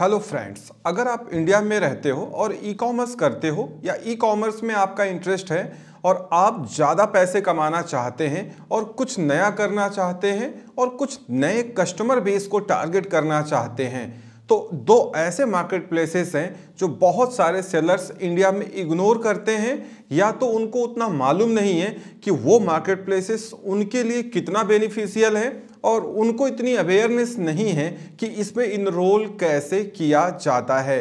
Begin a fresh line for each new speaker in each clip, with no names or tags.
hello friends अगर आप India में रहते हो और ई कॉमर्स करते हो या ई कॉमर्स में आपका इंटरेस्ट है और आप ज़्यादा पैसे कमाना चाहते हैं और कुछ नया करना चाहते हैं और कुछ नए कस्टमर बेस को टारगेट करना चाहते हैं तो दो ऐसे मार्केट प्लेसेस हैं जो बहुत सारे सेलर्स इंडिया में इग्नोर करते हैं या तो उनको उतना मालूम नहीं है कि वो मार्केट प्लेसेस उनके लिए कितना बेनिफिशियल है और उनको इतनी अवेयरनेस नहीं है कि इसमें इनरोल कैसे किया जाता है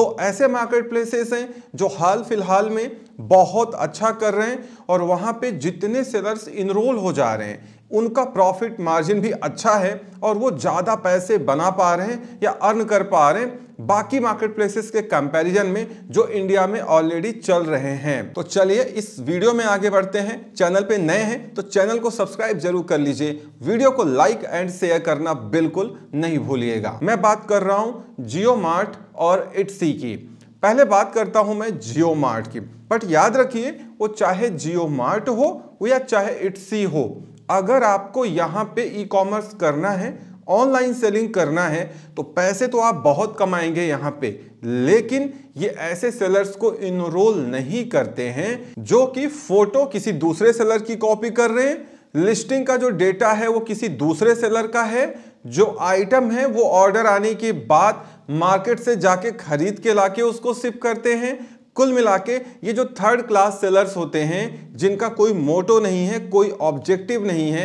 दो ऐसे मार्केट प्लेसेस हैं जो हाल फिलहाल में बहुत अच्छा कर रहे हैं और वहाँ पे जितने सेलर्स इनरोल हो जा रहे हैं उनका प्रॉफिट मार्जिन भी अच्छा है और वो ज़्यादा पैसे बना पा रहे हैं या अर्न कर पा रहे हैं बाकी मार्केट प्लेसेस के कंपैरिजन में जो इंडिया में ऑलरेडी चल रहे हैं तो चलिए इस वीडियो में आगे बढ़ते हैं चैनल पे नए हैं तो चैनल को सब्सक्राइब जरूर कर लीजिए वीडियो को लाइक एंड शेयर करना बिल्कुल नहीं भूलिएगा मैं बात कर रहा हूँ जियो मार्ट और इट्सी की पहले बात करता हूँ मैं जियो मार्ट की बट याद रखिए वो चाहे जियो मार्ट हो या चाहे इट्सी हो अगर आपको यहाँ पे ई कॉमर्स करना है ऑनलाइन सेलिंग करना है तो पैसे तो आप बहुत कमाएंगे यहाँ पे लेकिन ये ऐसे सेलर्स को इनरोल नहीं करते हैं जो कि फोटो किसी दूसरे सेलर की कॉपी कर रहे हैं लिस्टिंग का जो डेटा है वो किसी दूसरे सेलर का है जो आइटम है वो ऑर्डर आने के बाद मार्केट से जाके खरीद के लाके उसको सिप करते हैं कुल मिला के ये जो थर्ड क्लास सेलर्स होते हैं जिनका कोई मोटो नहीं है कोई ऑब्जेक्टिव नहीं है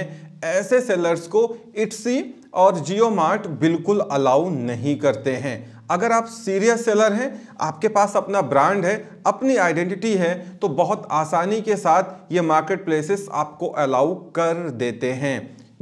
ऐसे सेलर्स को इट्सी और जियो मार्ट बिल्कुल अलाउ नहीं करते हैं अगर आप सीरियस सेलर हैं आपके पास अपना ब्रांड है अपनी आइडेंटिटी है तो बहुत आसानी के साथ ये मार्केट प्लेसेस आपको अलाउ कर देते हैं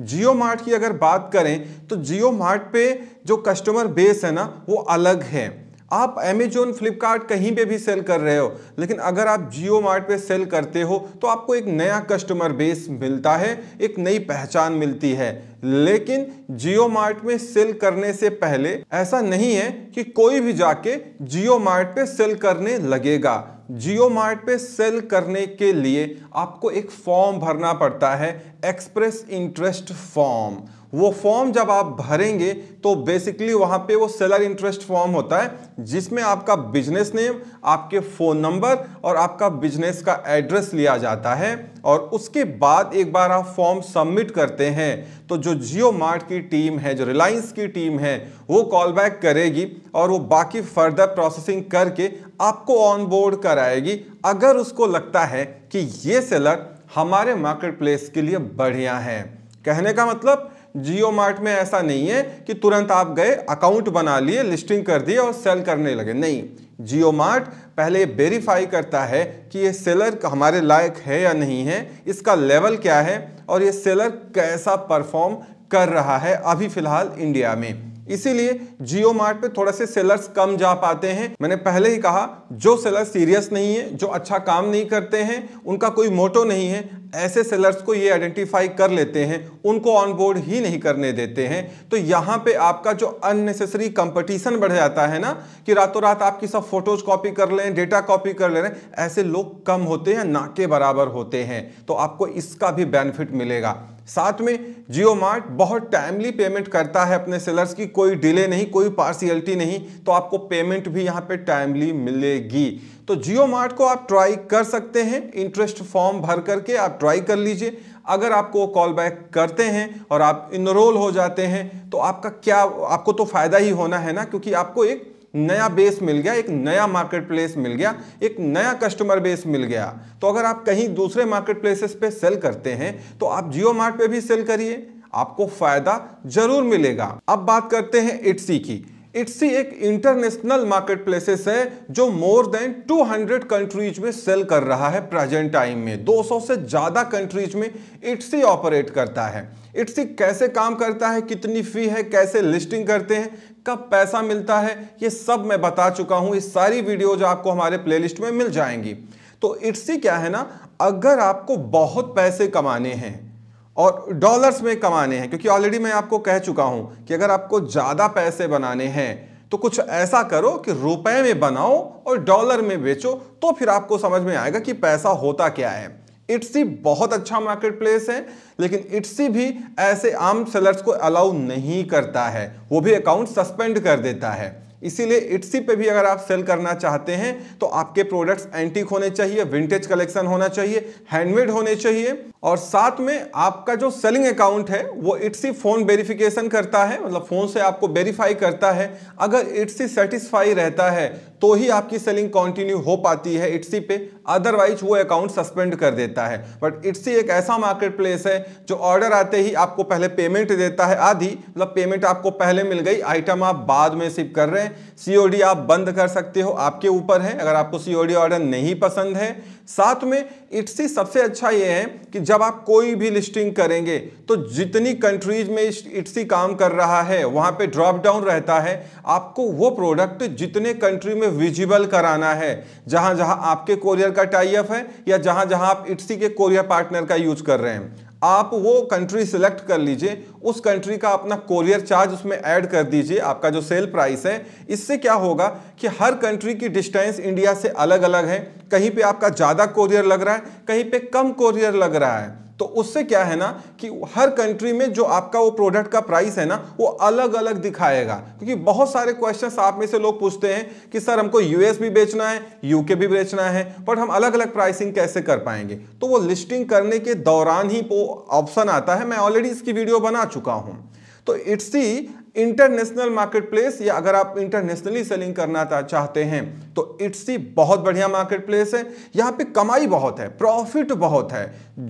जियो मार्ट की अगर बात करें तो जियो मार्ट पे जो कस्टमर बेस है ना वो अलग है आप अमेजोन फ्लिपकार्ट कहीं पे भी सेल कर रहे हो लेकिन अगर आप जियो मार्ट पर सेल करते हो तो आपको एक नया कस्टमर बेस मिलता है एक नई पहचान मिलती है लेकिन जियो मार्ट में सेल करने से पहले ऐसा नहीं है कि कोई भी जाके जियो मार्ट पे सेल करने लगेगा जियो मार्ट पे सेल करने के लिए आपको एक फॉर्म भरना पड़ता है एक्सप्रेस इंटरेस्ट फॉर्म वो फॉर्म जब आप भरेंगे तो बेसिकली वहाँ पे वो सेलर इंटरेस्ट फॉर्म होता है जिसमें आपका बिजनेस नेम आपके फ़ोन नंबर और आपका बिजनेस का एड्रेस लिया जाता है और उसके बाद एक बार आप फॉर्म सबमिट करते हैं तो जो जियो मार्ट की टीम है जो रिलायंस की टीम है वो कॉल बैक करेगी और वो बाकी फर्दर प्रोसेसिंग करके आपको ऑन बोर्ड कराएगी अगर उसको लगता है कि ये सेलर हमारे मार्केट प्लेस के लिए बढ़िया है कहने का मतलब जियो मार्ट में ऐसा नहीं है कि तुरंत आप गए अकाउंट बना लिए लिस्टिंग कर दिए और सेल करने लगे नहीं जियो मार्ट पहले वेरीफाई करता है कि ये सेलर हमारे लायक है या नहीं है इसका लेवल क्या है और ये सेलर कैसा परफॉर्म कर रहा है अभी फिलहाल इंडिया में इसीलिए जियो मार्ट पे थोड़ा से सेलर्स कम जा पाते हैं मैंने पहले ही कहा जो सेलर सीरियस नहीं है जो अच्छा काम नहीं करते हैं उनका कोई मोटो नहीं है ऐसे सेलर्स को ये आइडेंटिफाई कर लेते हैं उनको ऑनबोर्ड ही नहीं करने देते हैं तो यहाँ पे आपका जो अननेसेसरी कंपटीशन बढ़ जाता है ना कि रातों रात आपकी सब फोटोज कॉपी कर लें डेटा कॉपी कर ले रहे हैं ऐसे लोग कम होते हैं ना के बराबर होते हैं तो आपको इसका भी बेनिफिट मिलेगा साथ में जियो मार्ट बहुत टाइमली पेमेंट करता है अपने सेलर्स की कोई डिले नहीं कोई पार्सियलिटी नहीं तो आपको पेमेंट भी यहाँ पे टाइमली मिलेगी तो जियो मार्ट को आप ट्राई कर सकते हैं इंटरेस्ट फॉर्म भर करके आप ट्राई कर लीजिए अगर आपको कॉल बैक करते हैं और आप इनरोल हो जाते हैं तो आपका क्या आपको तो फ़ायदा ही होना है ना क्योंकि आपको एक नया बेस मिल गया एक नया मार्केट प्लेस मिल गया एक नया कस्टमर बेस मिल गया तो अगर आप कहीं दूसरे मार्केट प्लेसेस पे सेल करते हैं तो आप जियो मार्ट पर भी सेल करिए आपको फ़ायदा ज़रूर मिलेगा अब बात करते हैं इट्सी की इट्सी एक इंटरनेशनल मार्केट प्लेसेस है जो मोर देन 200 कंट्रीज में सेल कर रहा है प्रेजेंट टाइम में 200 से ज़्यादा कंट्रीज में इट्सी ऑपरेट करता है इट्सी कैसे काम करता है कितनी फ़ी है कैसे लिस्टिंग करते हैं कब पैसा मिलता है ये सब मैं बता चुका हूं ये सारी वीडियोज आपको हमारे प्ले में मिल जाएंगी तो इट्सी क्या है ना अगर आपको बहुत पैसे कमाने हैं और डॉलर्स में कमाने हैं क्योंकि ऑलरेडी मैं आपको कह चुका हूं कि अगर आपको ज़्यादा पैसे बनाने हैं तो कुछ ऐसा करो कि रुपए में बनाओ और डॉलर में बेचो तो फिर आपको समझ में आएगा कि पैसा होता क्या है इट्सी बहुत अच्छा मार्केट प्लेस है लेकिन इट्सी भी ऐसे आम सेलर्स को अलाउ नहीं करता है वो भी अकाउंट सस्पेंड कर देता है इसीलिए इट्सी पे भी अगर आप सेल करना चाहते हैं तो आपके प्रोडक्ट्स एंटीक होने चाहिए विंटेज कलेक्शन होना चाहिए हैंडमेड होने चाहिए और साथ में आपका जो सेलिंग अकाउंट है वो इट्सी फ़ोन वेरिफिकेशन करता है मतलब फ़ोन से आपको वेरीफाई करता है अगर इट्सी सेटिस्फाई रहता है तो ही आपकी सेलिंग कॉन्टिन्यू हो पाती है इट्सी पे अदरवाइज वो अकाउंट सस्पेंड कर देता है बट इट्सी एक ऐसा मार्केट प्लेस है जो ऑर्डर आते ही आपको पहले पेमेंट देता है आधी मतलब पेमेंट आपको पहले मिल गई आइटम आप बाद में सिप कर रहे हैं सीओडी आप बंद कर सकते हो आपके ऊपर है अगर आपको सीओडी ऑर्डर नहीं पसंद है साथ में इट्सी सबसे अच्छा ये है कि जब आप कोई भी लिस्टिंग करेंगे तो जितनी कंट्रीज में इट्सी काम कर रहा है वहाँ पे ड्रॉप डाउन रहता है आपको वो प्रोडक्ट जितने कंट्री में विजिबल कराना है जहाँ जहाँ आपके कोरियर का टाइप है या जहाँ जहाँ आप इट्सी के कोरियर पार्टनर का यूज कर रहे हैं आप वो कंट्री सिलेक्ट कर लीजिए उस कंट्री का अपना कोरियर चार्ज उसमें ऐड कर दीजिए आपका जो सेल प्राइस है इससे क्या होगा कि हर कंट्री की डिस्टेंस इंडिया से अलग अलग है कहीं पे आपका ज़्यादा कोरियर लग रहा है कहीं पे कम कोरियर लग रहा है तो उससे क्या है ना कि हर कंट्री में जो आपका वो प्रोडक्ट का प्राइस है ना वो अलग अलग दिखाएगा क्योंकि बहुत सारे क्वेश्चन आप में से लोग पूछते हैं कि सर हमको यूएस भी बेचना है यूके भी बेचना है बट हम अलग अलग प्राइसिंग कैसे कर पाएंगे तो वो लिस्टिंग करने के दौरान ही वो ऑप्शन आता है मैं ऑलरेडी इसकी वीडियो बना चुका हूँ तो इट्सी इंटरनेशनल मार्केट प्लेस या अगर आप इंटरनेशनली सेलिंग करना चाहते हैं तो इट्सी बहुत बढ़िया मार्केट प्लेस है यहाँ पे कमाई बहुत है प्रॉफिट बहुत है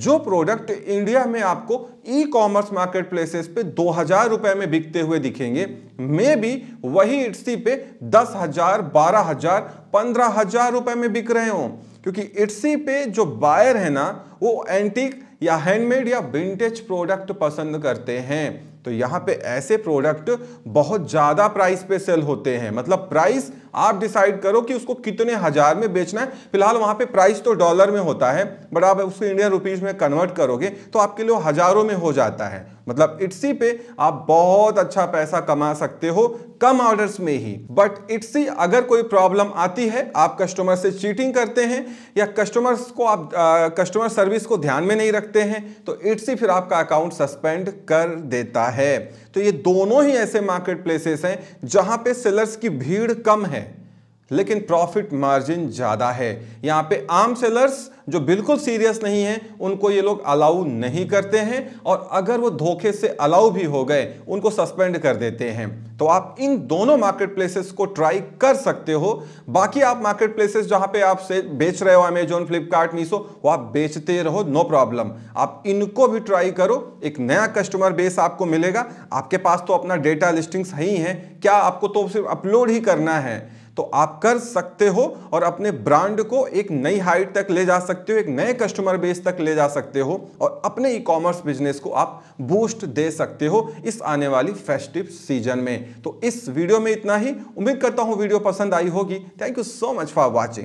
जो प्रोडक्ट इंडिया में आपको ई कॉमर्स मार्केट प्लेसेस पे दो हजार रुपए में बिकते हुए दिखेंगे मे भी वही इट्सी पे दस हजार बारह हजार पंद्रह हजार रुपए में बिक रहे हों क्योंकि इट्सी पे जो बायर है ना वो एंटीक या हैंडमेड या विंटेज प्रोडक्ट पसंद करते हैं तो यहां पे ऐसे प्रोडक्ट बहुत ज़्यादा प्राइस पे सेल होते हैं मतलब प्राइस आप डिसाइड करो कि उसको कितने हज़ार में बेचना है फिलहाल वहां पे प्राइस तो डॉलर में होता है बट आप उसको इंडियन रुपीज़ में कन्वर्ट करोगे तो आपके लिए हज़ारों में हो जाता है मतलब इट्सी पे आप बहुत अच्छा पैसा कमा सकते हो कम ऑर्डर्स में ही बट इट्सी अगर कोई प्रॉब्लम आती है आप कस्टमर से चीटिंग करते हैं या कस्टमर्स को आप कस्टमर सर्विस को ध्यान में नहीं रखते हैं तो इट्सी फिर आपका अकाउंट सस्पेंड कर देता है तो ये दोनों ही ऐसे मार्केट प्लेसेस हैं जहां पे सेलर्स की भीड़ कम है लेकिन प्रॉफिट मार्जिन ज़्यादा है यहाँ पे आम सेलर्स जो बिल्कुल सीरियस नहीं हैं उनको ये लोग अलाउ नहीं करते हैं और अगर वो धोखे से अलाउ भी हो गए उनको सस्पेंड कर देते हैं तो आप इन दोनों मार्केट प्लेसेस को ट्राई कर सकते हो बाकी आप मार्केट प्लेसेस जहाँ पे आप से बेच रहे हो अमेजोन फ्लिपकार्ट मीसो वो आप बेचते रहो नो प्रॉब्लम आप इनको भी ट्राई करो एक नया कस्टमर बेस आपको मिलेगा आपके पास तो अपना डेटा लिस्टिंग्स ही हैं क्या आपको तो सिर्फ अपलोड ही करना है तो आप कर सकते हो और अपने ब्रांड को एक नई हाइट तक ले जा सकते हो एक नए कस्टमर बेस तक ले जा सकते हो और अपने ई कॉमर्स बिजनेस को आप बूस्ट दे सकते हो इस आने वाली फेस्टिव सीजन में तो इस वीडियो में इतना ही उम्मीद करता हूँ वीडियो पसंद आई होगी thank you so much for watching